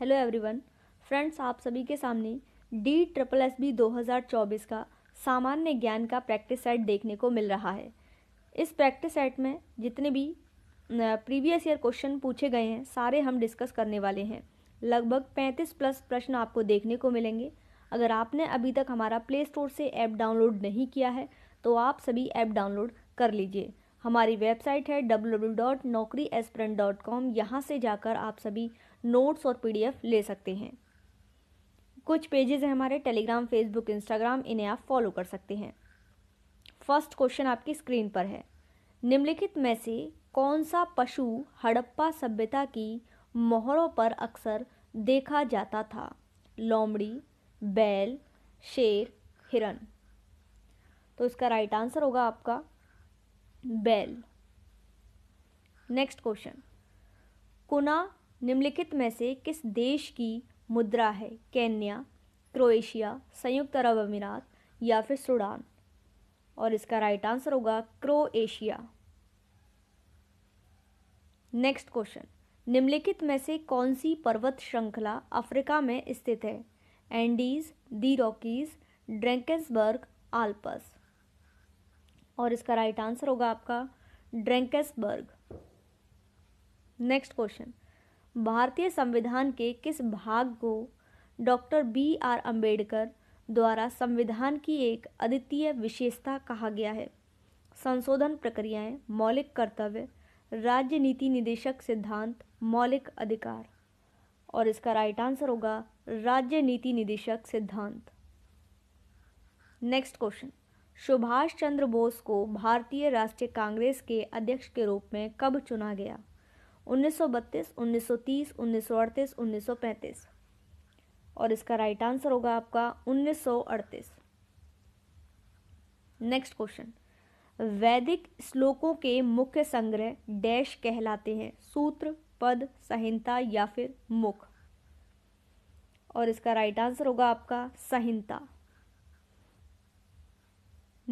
hello everyone friends आप सभी के सामने डी ट्रिपल एस बी दो का सामान्य ज्ञान का प्रैक्टिस सेट देखने को मिल रहा है इस प्रैक्टिस सेट में जितने भी प्रीवियस ईयर क्वेश्चन पूछे गए हैं सारे हम डिस्कस करने वाले हैं लगभग 35 प्लस प्रश्न आपको देखने को मिलेंगे अगर आपने अभी तक हमारा प्ले स्टोर से ऐप डाउनलोड नहीं किया है तो आप सभी ऐप डाउनलोड कर लीजिए हमारी वेबसाइट है W dot dot Naukri com यहाँ से जाकर आप सभी नोट्स और पी ले सकते हैं कुछ पेजेस हैं हमारे टेलीग्राम फेसबुक इंस्टाग्राम इन्हें आप फॉलो कर सकते हैं फर्स्ट क्वेश्चन आपकी स्क्रीन पर है निम्नलिखित में से कौन सा पशु हड़प्पा सभ्यता की मोहरों पर अक्सर देखा जाता था लोमड़ी बैल शेर हिरन तो इसका राइट आंसर होगा आपका बैल नेक्स्ट क्वेश्चन कुना निम्नलिखित में से किस देश की मुद्रा है केन्या क्रोएशिया संयुक्त अरब अमीरात या फिर सूडान और इसका राइट आंसर होगा क्रोएशिया नेक्स्ट क्वेश्चन निम्नलिखित में से कौन सी पर्वत श्रृंखला अफ्रीका में स्थित है Andes the Rockies Drakensberg Alps और इसका राइट आंसर होगा आपका ड्रेंकेसबर्ग नेक्स्ट क्वेश्चन भारतीय संविधान के किस भाग को डॉक्टर बी आर अम्बेडकर द्वारा संविधान की एक अद्वितीय विशेषता कहा गया है संशोधन प्रक्रियाएं मौलिक कर्तव्य राज्य नीति निदेशक सिद्धांत मौलिक अधिकार और इसका राइट आंसर होगा राज्य नीति निदेशक सिद्धांत नेक्स्ट क्वेश्चन सुभाष चंद्र बोस को भारतीय राष्ट्रीय कांग्रेस के अध्यक्ष के रूप में कब चुना गया 1932, 1930, 1935 और इसका राइट आंसर होगा आपका 1938 नेक्स्ट क्वेश्चन वैदिक श्लोकों के मुख्य संग्रह डैश कहलाते हैं सूत्र पद संहिता या फिर मुख और इसका राइट आंसर होगा आपका संहिता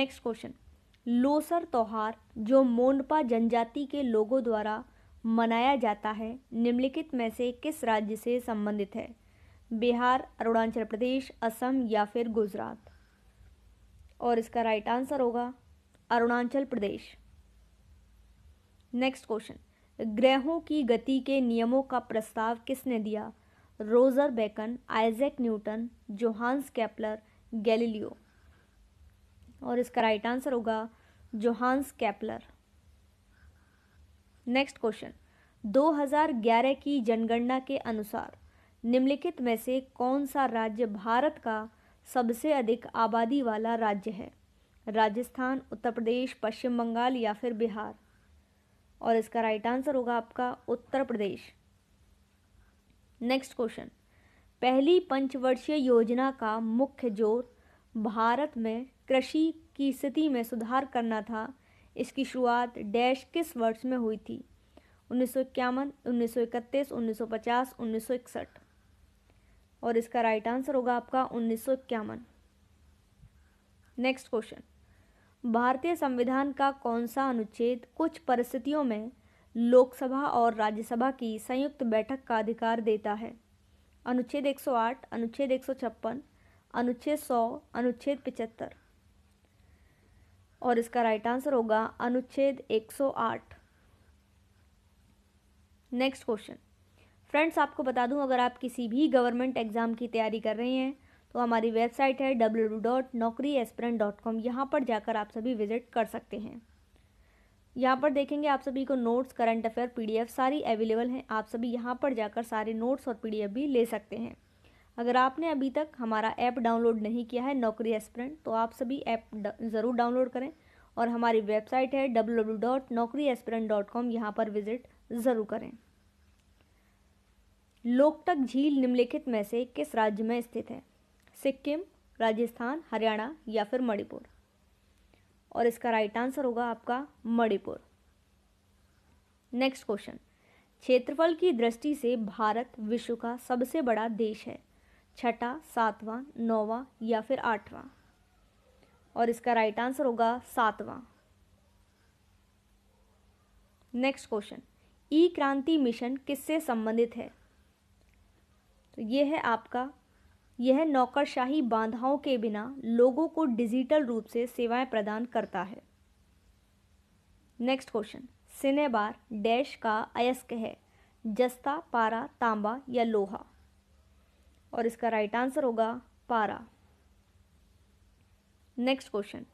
नेक्स्ट क्वेश्चन लोसर त्योहार जो मोनपा जनजाति के लोगों द्वारा मनाया जाता है निम्नलिखित में से किस राज्य से संबंधित है बिहार अरुणाचल प्रदेश असम या फिर गुजरात और इसका राइट आंसर होगा अरुणाचल प्रदेश नेक्स्ट क्वेश्चन ग्रहों की गति के नियमों का प्रस्ताव किसने दिया Roger Bacon Isaac Newton Johannes Kepler Galileo और इसका राइट आंसर होगा जोहान्स कैपलर नेक्स्ट क्वेश्चन 2011 की जनगणना के अनुसार निम्नलिखित में से कौन सा राज्य भारत का सबसे अधिक आबादी वाला राज्य है राजस्थान उत्तर प्रदेश पश्चिम बंगाल या फिर बिहार और इसका राइट आंसर होगा आपका उत्तर प्रदेश नेक्स्ट क्वेश्चन पहली पंचवर्षीय योजना का मुख्य जोर भारत में कृषि की स्थिति में सुधार करना था इसकी शुरुआत डैश किस वर्ष में हुई थी उन्नीस सौ इक्यावन उन्नीस सौ इकतीस उन्नीस सौ पचास उन्नीस सौ इकसठ और इसका राइट आंसर होगा आपका उन्नीस सौ इक्यावन नेक्स्ट क्वेश्चन भारतीय संविधान का कौन सा अनुच्छेद कुछ परिस्थितियों में लोकसभा और राज्यसभा की संयुक्त बैठक का अधिकार देता है अनुच्छेद 108, अनुच्छेद 156, अनुच्छेद 100, अनुच्छेद 75 और इसका राइट आंसर होगा अनुच्छेद 108 नेक्स्ट क्वेश्चन फ्रेंड्स आपको बता दूं अगर आप किसी भी गवर्नमेंट एग्ज़ाम की तैयारी कर रहे हैं तो हमारी वेबसाइट है W dot Naukri aspirant dot com यहाँ पर जाकर आप सभी विजिट कर सकते हैं यहाँ पर देखेंगे आप सभी को नोट्स करंट अफेयर पीडीएफ सारी अवेलेबल हैं आप सभी यहाँ पर जाकर सारे नोट्स और पीडीएफ भी ले सकते हैं अगर आपने अभी तक हमारा ऐप डाउनलोड नहीं किया है नौकरी एस्पिरेंट तो आप सभी ऐप ज़रूर डाउनलोड करें और हमारी वेबसाइट है W W dot Naukri aspirant dot com यहाँ पर विजिट ज़रूर करें लोकटक झील निम्नलिखित में से किस राज्य में स्थित है सिक्किम राजस्थान हरियाणा या फिर मणिपुर और इसका राइट आंसर होगा आपका मणिपुर नेक्स्ट क्वेश्चन क्षेत्रफल की दृष्टि से भारत विश्व का सबसे बड़ा देश है छठा सातवां नौवां या फिर आठवां और इसका राइट आंसर होगा सातवां नेक्स्ट क्वेश्चन ई क्रांति मिशन किससे संबंधित है तो ये है आपका यह नौकरशाही बाधाओं के बिना लोगों को डिजिटल रूप से सेवाएं प्रदान करता है नेक्स्ट क्वेश्चन सिनेबार डैश का अयस्क है जस्ता पारा तांबा या लोहा और इसका राइट आंसर होगा पारा नेक्स्ट क्वेश्चन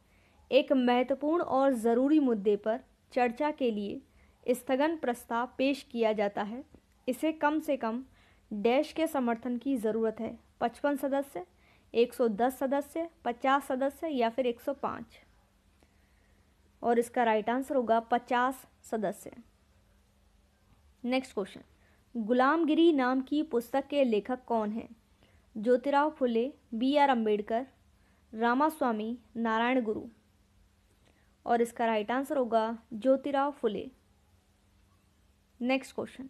एक महत्वपूर्ण और ज़रूरी मुद्दे पर चर्चा के लिए स्थगन प्रस्ताव पेश किया जाता है इसे कम से कम डैश के समर्थन की ज़रूरत है पचपन सदस्य एक सौ दस सदस्य पचास सदस्य या फिर एक सौ पाँच और इसका राइट आंसर होगा पचास सदस्य नेक्स्ट क्वेश्चन गुलामगिरी नाम की पुस्तक के लेखक कौन हैं ज्योतिराव फुले बी आर अम्बेडकर रामास्वामी नारायण गुरु और इसका राइट आंसर होगा ज्योतिराव फुले नेक्स्ट क्वेश्चन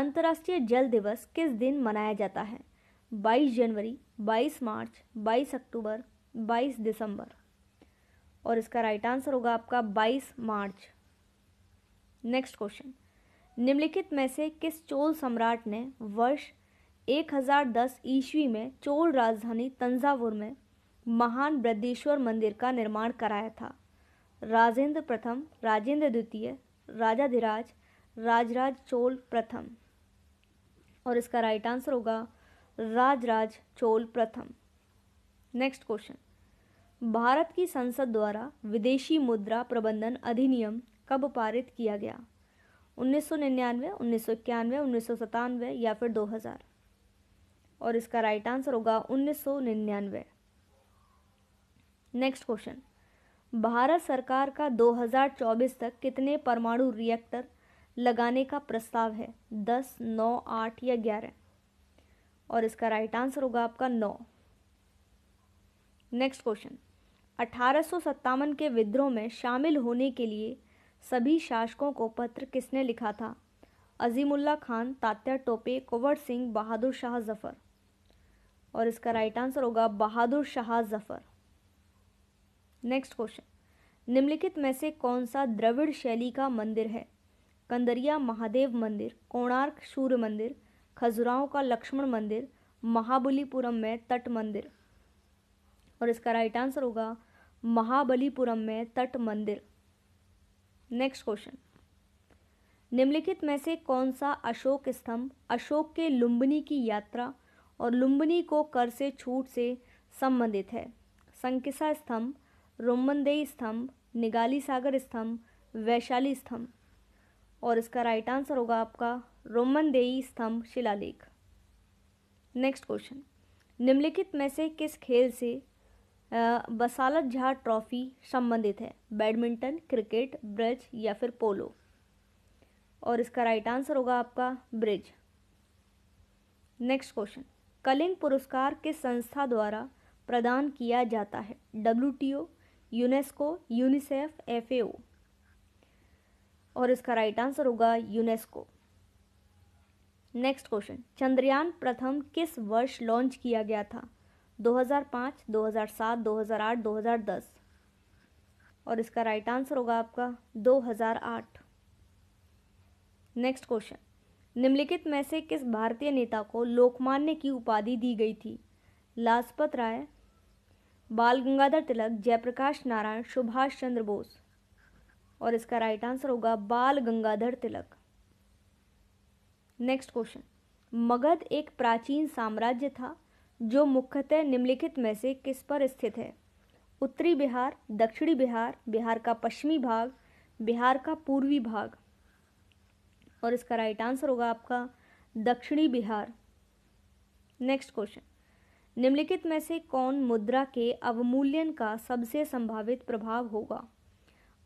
अंतर्राष्ट्रीय जल दिवस किस दिन मनाया जाता है 22 जनवरी 22 मार्च 22 अक्टूबर 22 दिसंबर और इसका राइट आंसर होगा आपका 22 मार्च नेक्स्ट क्वेश्चन निम्नलिखित में से किस चोल सम्राट ने वर्ष एक हज़ार दस ईस्वी में चोल राजधानी तंजावुर में महान बृद्धेश्वर मंदिर का निर्माण कराया था राजेंद्र प्रथम राजेंद्र द्वितीय राजाधिराज राजराज चोल प्रथम और इसका राइट आंसर होगा राजराज चोल प्रथम नेक्स्ट क्वेश्चन भारत की संसद द्वारा विदेशी मुद्रा प्रबंधन अधिनियम कब पारित किया गया 1999, 1991, 1997 या फिर 2000 और इसका राइट आंसर होगा उन्नीस सौ निन्यानवे नेक्स्ट क्वेश्चन भारत सरकार का 2024 तक कितने परमाणु रिएक्टर लगाने का प्रस्ताव है दस नौ आठ या ग्यारह और इसका राइट आंसर होगा आपका नौ नेक्स्ट क्वेश्चन अठारह के विद्रोह में शामिल होने के लिए सभी शासकों को पत्र किसने लिखा था अजीमुल्ला खान तात्या टोपे कुंवर सिंह बहादुर शाह जफर और इसका राइट आंसर होगा बहादुर शाह जफर नेक्स्ट क्वेश्चन निम्नलिखित में से कौन सा द्रविड़ शैली का मंदिर है कंदरिया महादेव मंदिर कोणार्क सूर्य मंदिर खजुराओं का लक्ष्मण मंदिर महाबलीपुरम में तट मंदिर और इसका राइट आंसर होगा महाबलीपुरम में तट मंदिर नेक्स्ट क्वेश्चन निम्नलिखित में से कौन सा अशोक स्तंभ अशोक के लुम्बनी की यात्रा और लुम्बनी को कर से छूट से संबंधित है संकिसा स्तंभ रोमनदेई स्तंभ निगाली सागर स्तंभ वैशाली स्तंभ और इसका राइट आंसर होगा आपका रोमनदेई स्तंभ शिलालेख नेक्स्ट क्वेश्चन निम्नलिखित में से किस खेल से बसालत झा ट्रॉफी संबंधित है बैडमिंटन क्रिकेट ब्रिज या फिर पोलो और इसका राइट आंसर होगा आपका ब्रिज नेक्स्ट क्वेश्चन कलिंग पुरस्कार किस संस्था द्वारा प्रदान किया जाता है डब्ल्यू यूनेस्को यूनिसेफ एफ और इसका राइट आंसर होगा यूनेस्को नेक्स्ट क्वेश्चन चंद्रयान प्रथम किस वर्ष लॉन्च किया गया था 2005, 2007, 2008, 2010 और इसका राइट आंसर होगा आपका 2008 नेक्स्ट क्वेश्चन निम्नलिखित में से किस भारतीय नेता को लोकमान्य की उपाधि दी गई थी लाजपत राय बाल गंगाधर तिलक जयप्रकाश नारायण सुभाष चंद्र बोस और इसका राइट आंसर होगा बाल गंगाधर तिलक नेक्स्ट क्वेश्चन मगध एक प्राचीन साम्राज्य था जो मुख्यतः निम्नलिखित में से किस पर स्थित है उत्तरी बिहार दक्षिणी बिहार बिहार का पश्चिमी भाग बिहार का पूर्वी भाग और इसका राइट आंसर होगा आपका दक्षिणी बिहार नेक्स्ट क्वेश्चन निम्नलिखित में से कौन मुद्रा के अवमूल्यन का सबसे संभावित प्रभाव होगा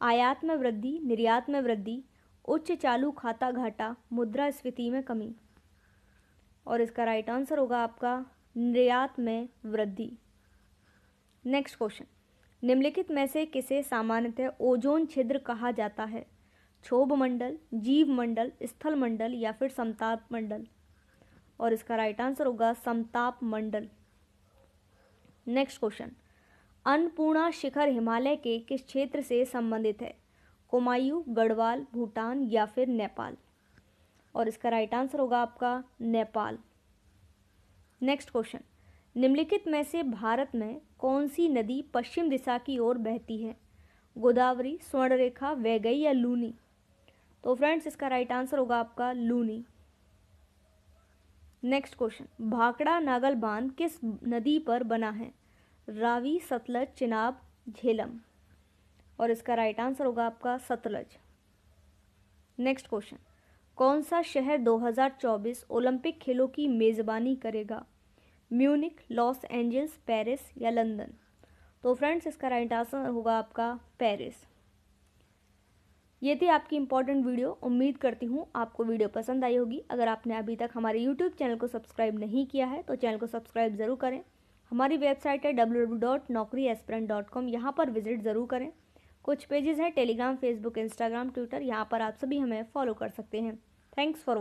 आयात में वृद्धि निर्यात में वृद्धि उच्च चालू खाता घाटा मुद्रा स्फीति में कमी और इसका राइट आंसर होगा आपका निर्यात में वृद्धि नेक्स्ट क्वेश्चन निम्नलिखित में से किसे सामान्यतः ओजोन छिद्र कहा जाता है क्षोभ मंडल जीव मंडल स्थल मंडल या फिर समताप मंडल और इसका राइट आंसर होगा समताप मंडल नेक्स्ट क्वेश्चन अन्नपूर्णा शिखर हिमालय के किस क्षेत्र से संबंधित है कोमायु गढ़वाल भूटान या फिर नेपाल और इसका राइट आंसर होगा आपका नेपाल नेक्स्ट क्वेश्चन निम्नलिखित में से भारत में कौन सी नदी पश्चिम दिशा की ओर बहती है गोदावरी स्वर्णरेखा वैगई या लूनी तो फ्रेंड्स इसका राइट आंसर होगा आपका लूनी नेक्स्ट क्वेश्चन भाकड़ा नागल बांध किस नदी पर बना है रावी सतलज चिनाब झेलम और इसका राइट आंसर होगा आपका सतलज नेक्स्ट क्वेश्चन कौन सा शहर 2024 ओलंपिक खेलों की मेज़बानी करेगा म्यूनिक लॉस एंजल्स पेरिस या लंदन तो फ्रेंड्स इसका राइट आंसर होगा आपका पेरिस ये थी आपकी इंपॉर्टेंट वीडियो उम्मीद करती हूँ आपको वीडियो पसंद आई होगी अगर आपने अभी तक हमारे यूट्यूब चैनल को सब्सक्राइब नहीं किया है तो चैनल को सब्सक्राइब ज़रूर करें हमारी वेबसाइट है W W dot Naukri aspirant dot com यहाँ पर विजिट ज़रूर करें कुछ पेजेस हैं टेलीग्राम फेसबुक इंस्टाग्राम ट्विटर यहाँ पर आप सभी हमें फॉलो कर सकते हैं थैंक्स फॉर